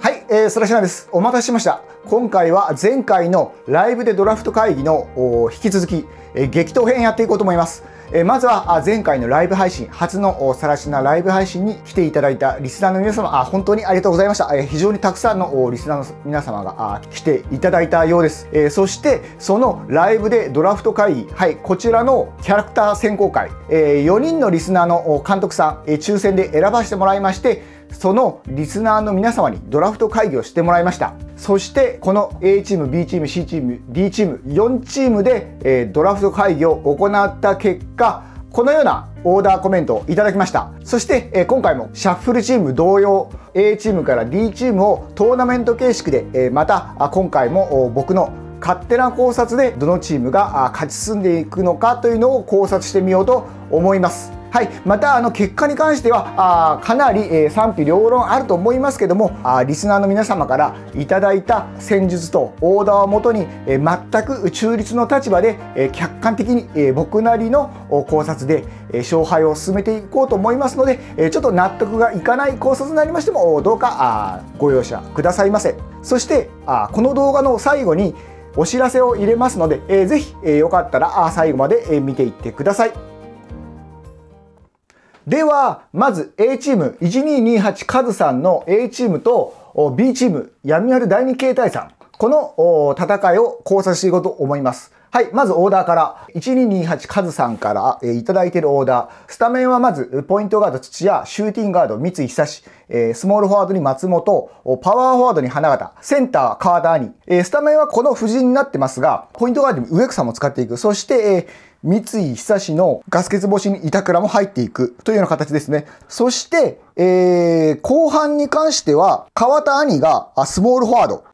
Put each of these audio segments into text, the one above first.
はい、えー、そらしなです。お待たせしました。今回は前回のライブでドラフト会議の引き続き、えー、激闘編やっていこうと思います。えー、まずは前回のライブ配信、初のさらしなライブ配信に来ていただいたリスナーの皆様、あ本当にありがとうございました。えー、非常にたくさんのリスナーの皆様が来ていただいたようです。えそして、そのライブでドラフト会議、はい、こちらのキャラクター選考会、え4人のリスナーの監督さん、え抽選で選ばせてもらいまして、そのリスナーの皆様にドラフト会議をしてもらいました。そしてこの A チーム、B チーム、C チーム、D チーム、4チームで、えドラフト会議を行った結果、このようなオーダーコメントをいただきました。そして、え今回もシャッフルチーム同様、A チームから D チームをトーナメント形式で、えまた今回も僕の勝手な考察でどのチームが勝ち進んでいくのかというのを考察してみようと思います。はい、またあの結果に関してはあかなり、えー、賛否両論あると思いますけどもあリスナーの皆様からいただいた戦術とオーダーをもとに、えー、全く中立の立場で、えー、客観的に、えー、僕なりの考察で、えー、勝敗を進めていこうと思いますので、えー、ちょっと納得がいかない考察になりましてもどうかあご容赦くださいませそしてあこの動画の最後にお知らせを入れますので、えー、ぜひ、えー、よかったら最後まで見ていってください。では、まず A チーム、1228カズさんの A チームと B チーム、闇ある第二形態さん。この戦いを交差していこうと思います。はい。まずオーダーから。1228カズさんから、えいただいているオーダー。スタメンはまず、ポイントガード土屋、シューティングガード三井久志、えスモールフォワードに松本、パワーフォワードに花形、センター川田兄。えスタメンはこの布陣になってますが、ポイントガードに植草も使っていく。そして、え三井久志のガス欠防止に板倉も入っていくというような形ですね。そして、えー、後半に関しては、川田兄がスモールフォワード。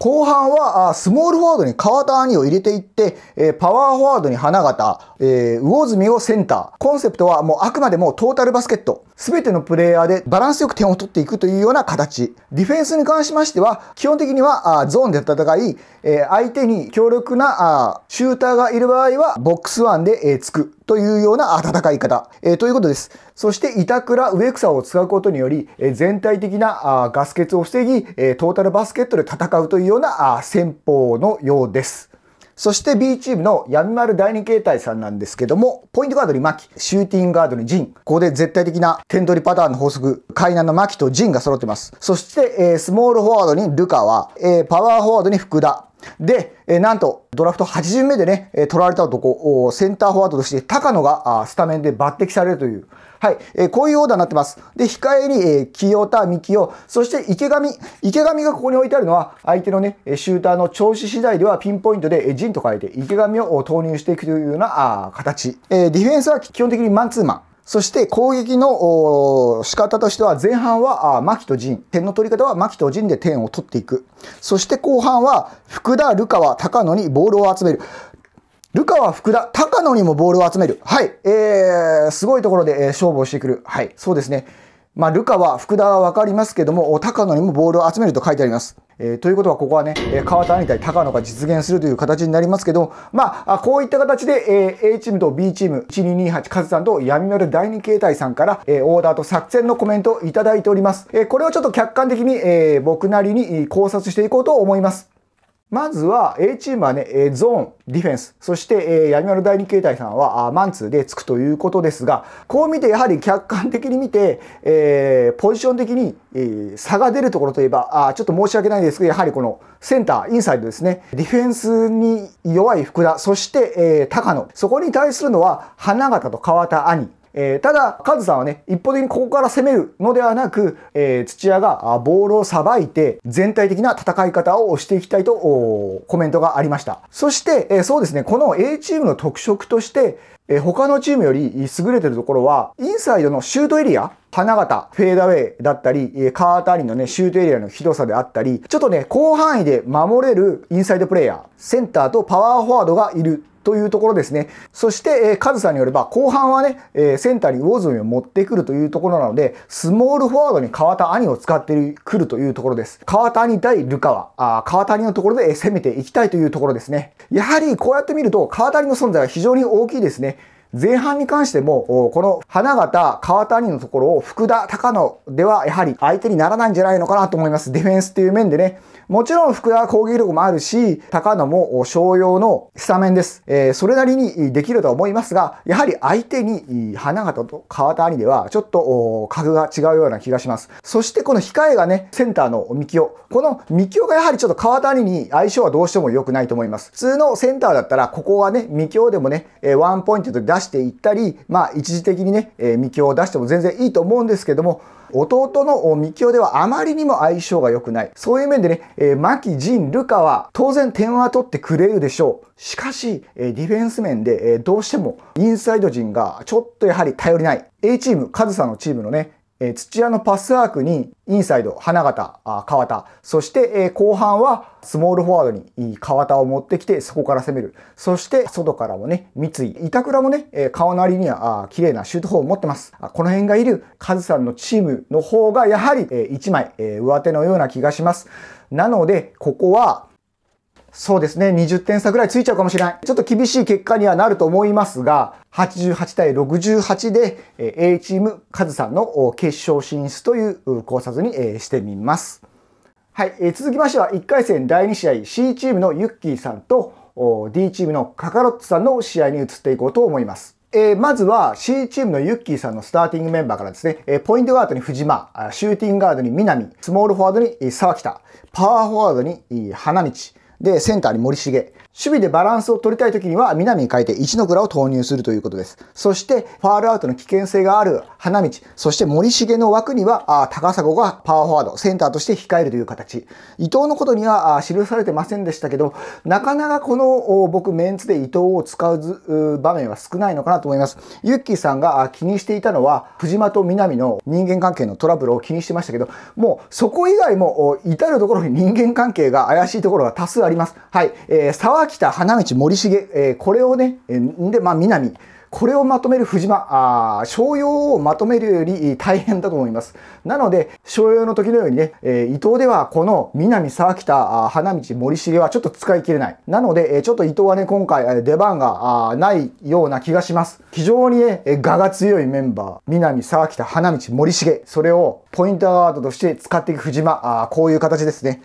後半はスモールフォワードに川田兄を入れていって、えパワーフォワードに花形、えー、魚住をセンター。コンセプトはもうあくまでもトータルバスケット。すべてのプレイヤーでバランスよく点を取っていくというような形。ディフェンスに関しましては、基本的にはあゾーンで戦い、え相手に強力なあシューターがいる場合は、ボックスワンで、えつく。というような温かい方、えー、ということです。そして、板倉、植草を使うことにより、えー、全体的なあガス欠を防ぎ、えー、トータルバスケットで戦うというようなあ戦法のようです。そして B チームの闇丸第二形態さんなんですけども、ポイントガードに牧、シューティングガードにジン。ここで絶対的な点取りパターンの法則、海南の牧とジンが揃ってます。そして、えー、スモールフォワードにルカは、えー、パワーフォワードに福田。で、えなんと、ドラフト8巡目でね、取られた男、センターフォワードとして、高野がスタメンで抜擢されるという、はい、えこういうオーダーになってます。で、控えに、え清田、三清、そして池上。池上がここに置いてあるのは、相手のね、シューターの調子次第ではピンポイントで、陣と変えて、池上を投入していくというようなあ形。えディフェンスは基本的にマンツーマン。そして攻撃の仕方としては前半は牧と陣。点の取り方は牧と陣で点を取っていく。そして後半は福田、ルカワ、高野にボールを集める。ルカは福田、高野にもボールを集める。はい。えー、すごいところで勝負をしてくる。はい。そうですね。まあ、ルカは福田は分かりますけども、高野にもボールを集めると書いてあります。えー、ということは、ここはね、川兄対高野が実現するという形になりますけど、まあ、こういった形で、えー、A チームと B チーム、1228カズさんと闇丸第2形態さんから、えー、オーダーと作戦のコメントをいただいております。えー、これをちょっと客観的に、えー、僕なりに考察していこうと思います。まずは A チームはね、えゾーン、ディフェンス、そして、え丸第二形態さんはあマンツーでつくということですが、こう見てやはり客観的に見て、えー、ポジション的に、え差が出るところといえばあ、ちょっと申し訳ないですけど、やはりこのセンター、インサイドですね、ディフェンスに弱い福田、そして、えー、高野、そこに対するのは花形と川田兄。えー、ただ、カズさんはね、一方的にここから攻めるのではなく、えー、土屋がボールをさばいて、全体的な戦い方をしていきたいと、コメントがありました。そして、えー、そうですね、この A チームの特色として、えー、他のチームより優れてるところは、インサイドのシュートエリア花形、フェーダウェイだったり、カーターリンのね、シュートエリアの広さであったり、ちょっとね、広範囲で守れるインサイドプレイヤー、センターとパワーフォワードがいるというところですね。そして、えー、カズさんによれば、後半はね、えー、センターにウォズミを持ってくるというところなので、スモールフォワードに川田兄を使ってくるというところです。川田兄対ルカワ、あ川田兄のところで攻めていきたいというところですね。やはり、こうやって見ると、川田兄の存在は非常に大きいですね。前半に関しても、この花形、川谷のところを福田、高野ではやはり相手にならないんじゃないのかなと思います。ディフェンスっていう面でね。もちろん福田は攻撃力もあるし、高野も商用のスタメンです。えー、それなりにできるとは思いますが、やはり相手に花形と川谷ではちょっと格が違うような気がします。そしてこの控えがね、センターの三清。この三清がやはりちょっと川谷に相性はどうしても良くないと思います。普通のセンターだったら、ここはね、三清でもね、ワンポイントで出していったり、まあ一時的にね、えー、ミを出しても全然いいと思うんですけども、弟のミ教ではあまりにも相性が良くない。そういう面でね、えー、牧、仁、ルカは当然点は取ってくれるでしょう。しかし、えー、ディフェンス面で、えー、どうしてもインサイド陣がちょっとやはり頼りない。A チーム、カズさのチームのね、え土屋のパスワークにインサイド、花形、あ川田。そして、え後半はスモールフォワードに川田を持ってきて、そこから攻める。そして、外からもね、三井、板倉もね、え顔なりにはあ綺麗なシュート法を持ってます。あこの辺がいるカズさんのチームの方が、やはり、え1枚、え上手のような気がします。なので、ここは、そうですね、20点差ぐらいついちゃうかもしれない。ちょっと厳しい結果にはなると思いますが、88対68で A チームカズさんの決勝進出という考察にしてみます。はい、え続きましては1回戦第2試合 C チームのユッキーさんと D チームのカカロッツさんの試合に移っていこうと思います。えー、まずは C チームのユッキーさんのスターティングメンバーからですね、えー、ポイントガードに藤間、シューティングガードに南、スモールフォワードに沢北、パワーフォワードに花道、で、センターに森重。守備でバランスを取りたい時には南に変えて一の倉を投入するということです。そしてファールアウトの危険性がある花道、そして森重の枠には高砂がパワーフォワード、センターとして控えるという形。伊藤のことには記されてませんでしたけど、なかなかこの僕メンツで伊藤を使う場面は少ないのかなと思います。ユッキーさんが気にしていたのは藤間と南の人間関係のトラブルを気にしてましたけど、もうそこ以外も至るところに人間関係が怪しいところが多数あります。はい。えー川北、花道、森重、えー、これをね、えー、で、まあ、南。これをまとめる藤間、あ商用をまとめるより大変だと思います。なので、商用の時のようにね、えー、伊藤ではこの南沢北、花道森重はちょっと使い切れない。なので、えー、ちょっと伊藤はね、今回出番がないような気がします。非常にね、えー、我が強いメンバー、南沢北、花道森重、それをポイントワードとして使っていく藤間、あこういう形ですね。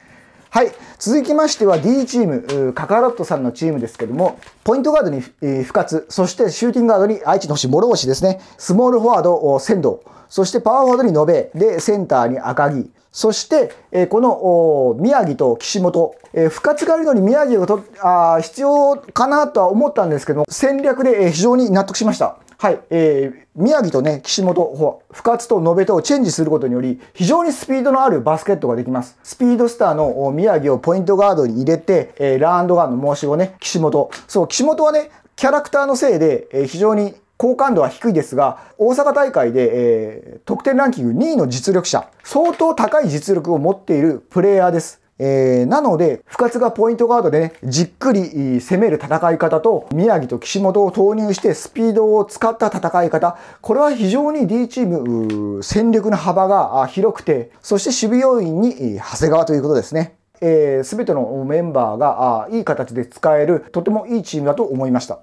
はい。続きましては D チーム、カカロットさんのチームですけども、ポイントガードに、えー、深そしてシューティングガードに愛知の星、諸星ですね。スモールフォワード、仙道。そしてパワーフォワードに延べ。で、センターに赤木。そして、えー、この宮城と岸本、えー、深があるのに宮城がとあ必要かなとは思ったんですけども、戦略で、えー、非常に納得しました。はい、えー、宮城とね、岸本、深津と延べとをチェンジすることにより、非常にスピードのあるバスケットができます。スピードスターの宮城をポイントガードに入れて、えー、ランドガーの申し子ね、岸本。そう、岸本はね、キャラクターのせいで、えー、非常に好感度は低いですが、大阪大会で、えー、得点ランキング2位の実力者、相当高い実力を持っているプレイヤーです。えー、なので、不活がポイントガードでね、じっくり攻める戦い方と、宮城と岸本を投入してスピードを使った戦い方、これは非常に D チーム、戦力の幅が広くて、そして守備要員に長谷川ということですね。えー、全てのメンバーがいい形で使える、とてもいいチームだと思いました。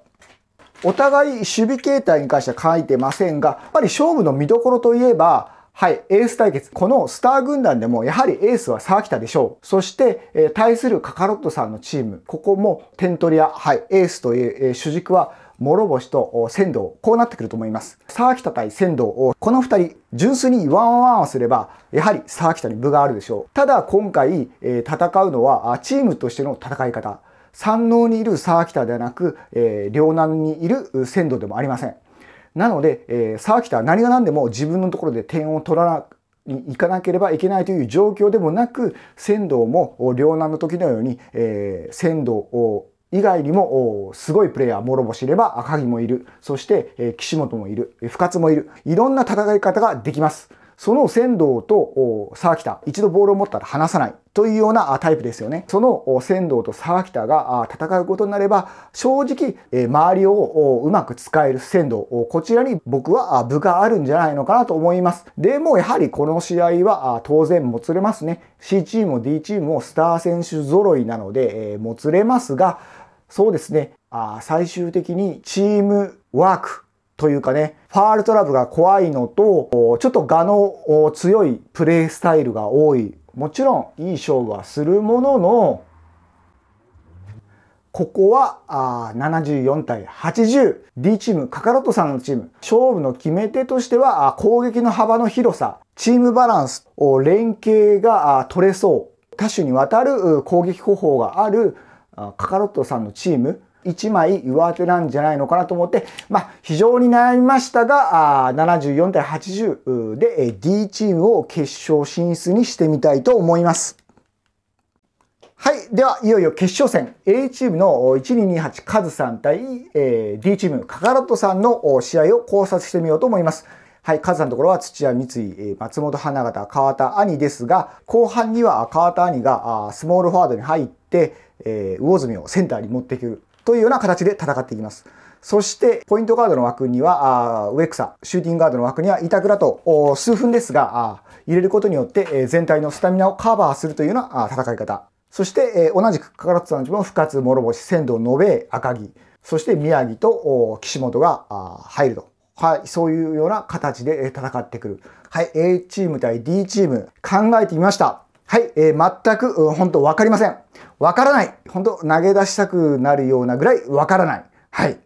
お互い守備形態に関しては書いてませんが、やっぱり勝負の見どころといえば、はい、エース対決。このスター軍団でも、やはりエースは沢北でしょう。そして、えー、対するカカロットさんのチーム。ここも、テントリア、はい、エースという、えー、主軸は、諸星と仙道、こうなってくると思います。沢北対仙道を、この二人、純粋にワンワンをすれば、やはり沢北に部があるでしょう。ただ、今回、えー、戦うのは、チームとしての戦い方。山王にいる沢北ではなく、えー、両南にいる仙道でもありません。なので、えー、沢北は何が何でも自分のところで点を取らな行かなければいけないという状況でもなく、仙道も両南の時のように、えー、仙道を以外にもすごいプレイヤー、諸星いれば赤城もいる、そして、えー、岸本もいる、深津もいる、いろんな戦い方ができます。その仙道と沢北、一度ボールを持ったら離さないというようなタイプですよね。その仙道と沢北が戦うことになれば、正直、周りをうまく使える仙道、こちらに僕は部があるんじゃないのかなと思います。でもやはりこの試合は当然もつれますね。C チームも D チームもスター選手揃いなので、もつれますが、そうですね、最終的にチームワーク、というかね、ファールトラブが怖いのと、ちょっと画の強いプレースタイルが多い。もちろんいい勝負はするものの、ここはあ74対 80D チームカカロットさんのチーム勝負の決め手としては攻撃の幅の広さチームバランス連携が取れそう多種にわたる攻撃方法があるカカロットさんのチーム1枚上手なんじゃないのかなと思って、まあ、非常に悩みましたが、あ74対80で D チームを決勝進出にしてみたいと思います。はい。では、いよいよ決勝戦。A チームの1228カズさん対、えー、D チームカカロットさんの試合を考察してみようと思います。はい、カズさんのところは土屋三井、松本花形、川田兄ですが、後半には川田兄がスモールフォワードに入って、え魚住をセンターに持ってくる。というような形で戦っていきます。そして、ポイントガードの枠には、あ植草、シューティングガードの枠には板倉と、数分ですが、入れることによって、え全体のスタミナをカバーするというような戦い方。そして、え同じくか唐津さんも深津、諸星、仙道、延べ、赤城、そして宮城と岸本が入ると。はい、そういうような形で戦ってくる。はい、A チーム対 D チーム、考えてみました。はい、えー、全く、本当わかりません。わからない。本当投げ出したくなるようなぐらいわからない。はい。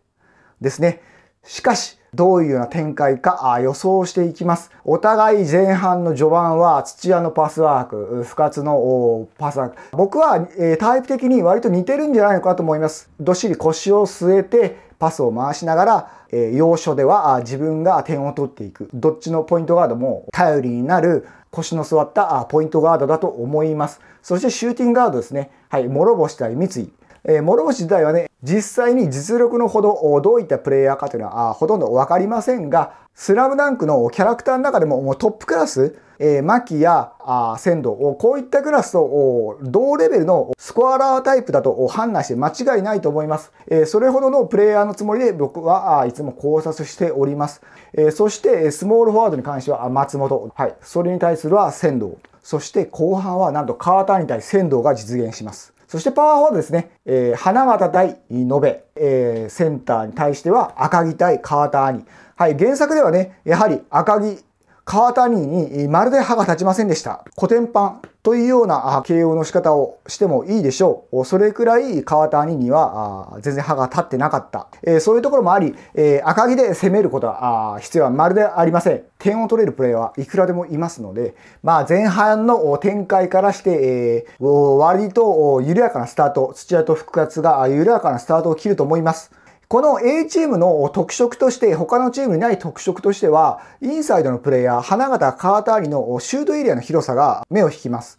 ですね。しかし、どういうような展開か予想していきます。お互い前半の序盤は土屋のパスワーク、深津のパスワーク。僕は、えー、タイプ的に割と似てるんじゃないのかと思います。どっしり腰を据えてパスを回しながら、えー、要所では自分が点を取っていく。どっちのポイントガードも頼りになる腰の座ったポイントガードだと思います。そしてシューティングガードですね。はい、諸星対三井。えー、諸星自体はね、実際に実力のほど、どういったプレイヤーかというのは、ほとんどわかりませんが、スラムダンクのキャラクターの中でももうトップクラス、えー、マキや仙道、こういったクラスと同レベルのスコアラータイプだと判断して間違いないと思います。えー、それほどのプレイヤーのつもりで僕はいつも考察しております。えー、そしてスモールフォワードに関しては松本、はい、それに対するは仙道、そして後半はなんとカーターに対仙道が実現します。そしてパワーフォワードですね、えー、花形対延べ、えー、センターに対しては赤木対川田兄。はい、原作ではね、やはり赤木川谷にまるで歯が立ちませんでした。古典版というような形容の仕方をしてもいいでしょう。それくらい川谷には全然歯が立ってなかった。えそういうところもあり、え赤木で攻めることは必要はまるでありません。点を取れるプレーはいくらでもいますので、まあ前半の展開からして、えー、割と緩やかなスタート、土屋と復活が緩やかなスタートを切ると思います。この A チームの特色として、他のチームにない特色としては、インサイドのプレイヤー、花形、カーターリのシュートエリアの広さが目を引きます。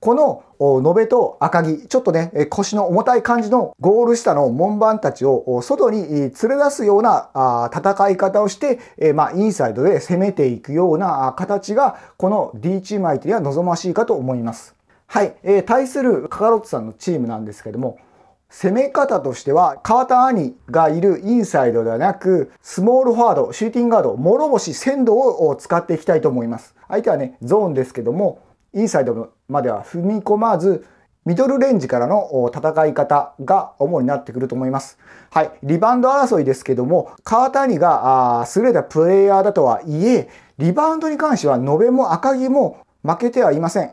この、延べと赤木、ちょっとね、腰の重たい感じのゴール下の門番たちを外に連れ出すような戦い方をして、まあ、インサイドで攻めていくような形が、この D チーム相手には望ましいかと思います。はい、対するカカロットさんのチームなんですけども、攻め方としては、カーター兄がいるインサイドではなく、スモールフォワード、シューティングガード、諸星鮮度を使っていきたいと思います。相手はね、ゾーンですけども、インサイドまでは踏み込まず、ミドルレンジからの戦い方が主になってくると思います。はい。リバウンド争いですけども、カーター兄が優れたプレイヤーだとはいえ、リバウンドに関しては、延べも赤木も負けてはいません。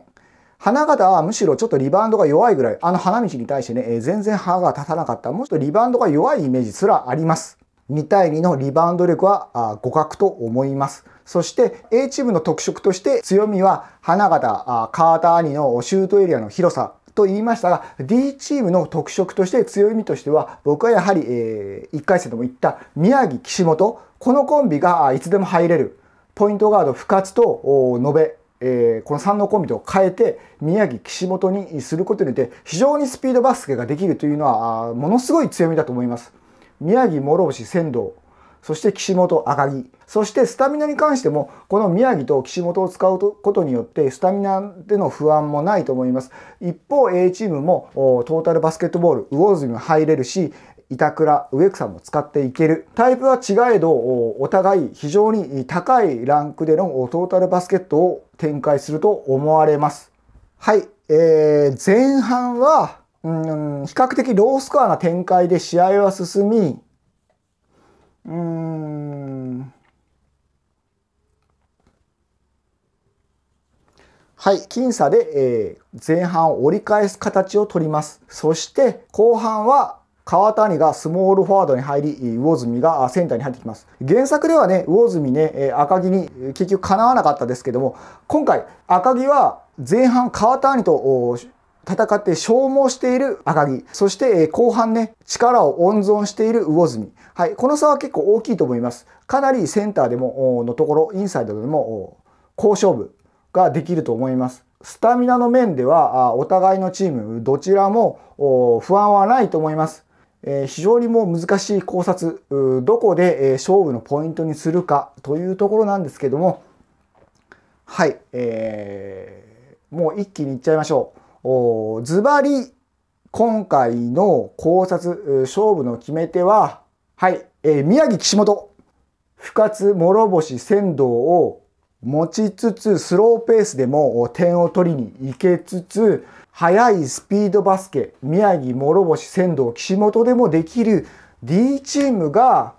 花形はむしろちょっとリバウンドが弱いぐらい、あの花道に対してね、えー、全然歯が立たなかった。もうちょっとリバウンドが弱いイメージすらあります。2対2のリバウンド力は互角と思います。そして A チームの特色として強みは花形、カーター兄のシュートエリアの広さと言いましたが D チームの特色として強みとしては僕はやはり、えー、1回戦でも言った宮城岸本このコンビがいつでも入れるポイントガード深津と延べえー、この3のコンビと変えて宮城岸本にすることによって非常にスピードバスケができるというのはものすごい強みだと思います宮城諸星仙道そして岸本赤城そしてスタミナに関してもこの宮城と岸本を使うことによってスタミナでの不安もないと思います一方 A チームもトータルバスケットボール魚住も入れるし板倉植草も使っていけるタイプは違えどお互い非常に高いランクでのトータルバスケットを展開すると思われます。はい、えー、前半は、うん、比較的ロースコアな展開で試合は進み、うん、はい、僅差で、えー、前半を折り返す形をとります。そして後半は川谷がスモールフォワードに入り、魚住がセンターに入ってきます。原作ではね、魚住ね、赤木に結局かなわなかったですけども、今回、赤木は前半川谷と戦って消耗している赤木。そして後半ね、力を温存している魚住。はい、この差は結構大きいと思います。かなりセンターでも、のところ、インサイドでも、好勝負ができると思います。スタミナの面では、お互いのチーム、どちらも不安はないと思います。え非常にもう難しい考察、どこで、え勝負のポイントにするかというところなんですけども、はい、えー、もう一気にいっちゃいましょう。ズバリ、今回の考察、勝負の決め手は、はい、えー、宮城岸本、深津諸星仙道を持ちつつ、スローペースでも点を取りに行けつつ、速いスピードバスケ、宮城、諸星、仙道、岸本でもできる D チームが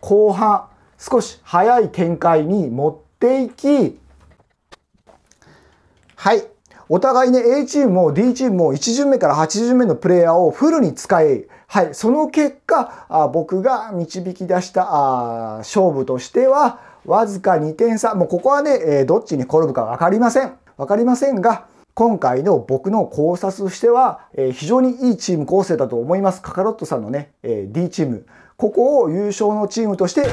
後半少し早い展開に持っていき、はい。お互いね、A チームも D チームも1巡目から8巡目のプレイヤーをフルに使い、はい。その結果、あ僕が導き出したあ勝負としては、わずか2点差。もうここはね、えー、どっちに転ぶかわかりません。わかりませんが、今回の僕の考察としては、えー、非常にいいチーム構成だと思います。カカロットさんのね、えー、D チーム。ここを優勝のチームとして、えー、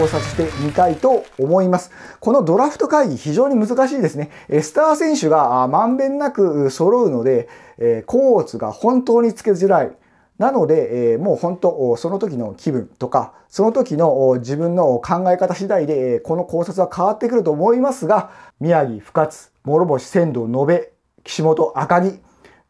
考察してみたいと思います。このドラフト会議非常に難しいですね。えスター選手がまんべんなく揃うので、えコーツが本当につけづらい。なので、えー、もう本当、その時の気分とか、その時の自分の考え方次第で、この考察は変わってくると思いますが、宮城、深津、諸星、仙道、延べ、岸本、赤木、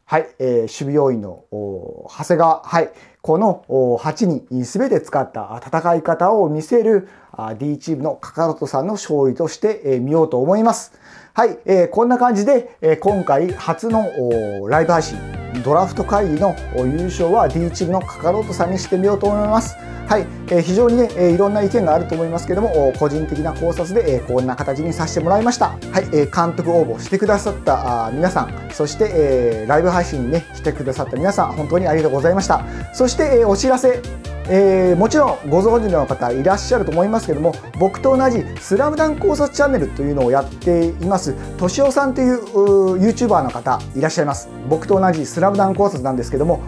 はい、えー、守備要員の長谷川、はい、この8人全て使った戦い方を見せる D チームのカカロトさんの勝利として、見ようと思います。はい、えー、こんな感じで、えー、今回初のライブ配信、ドラフト会議の優勝は D チームのカカロットさんにしてみようと思います。はい、えー、非常にね、えー、いろんな意見があると思いますけども、個人的な考察で、えー、こんな形にさせてもらいました。はい、えー、監督応募してくださったあ皆さん、そして、えー、ライブ配信にね、してくださった皆さん、本当にありがとうございました。そして、えー、お知らせ。えー、もちろんご存知の方いらっしゃると思いますけども僕と同じ「スラムダン考察チャンネル」というのをやっていますとしおさんというう YouTuber の方いらっしゃいます僕と同じ「スラムダン考察」なんですけども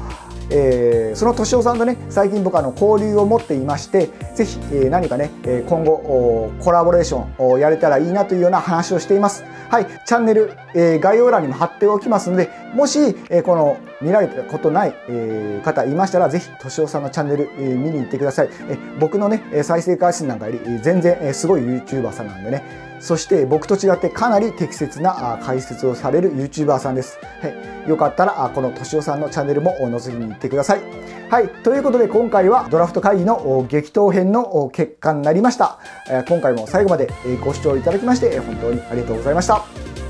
えー、その敏夫さんとね最近僕はの交流を持っていましてぜひ、えー、何かね今後コラボレーションをやれたらいいなというような話をしていますはいチャンネル、えー、概要欄にも貼っておきますのでもし、えー、この見られたことない、えー、方いましたらぜひ敏夫さんのチャンネル、えー、見に行ってください、えー、僕のね再生回数なんかより全然、えー、すごい YouTuber さんなんでねそして僕と違ってかなり適切な解説をされる YouTuber さんです。はい、よかったらこの敏夫さんのチャンネルもお覗きに行ってください。はい、ということで今回はドラフト会議の激闘編の結果になりました。今回も最後までご視聴いただきまして本当にありがとうございました。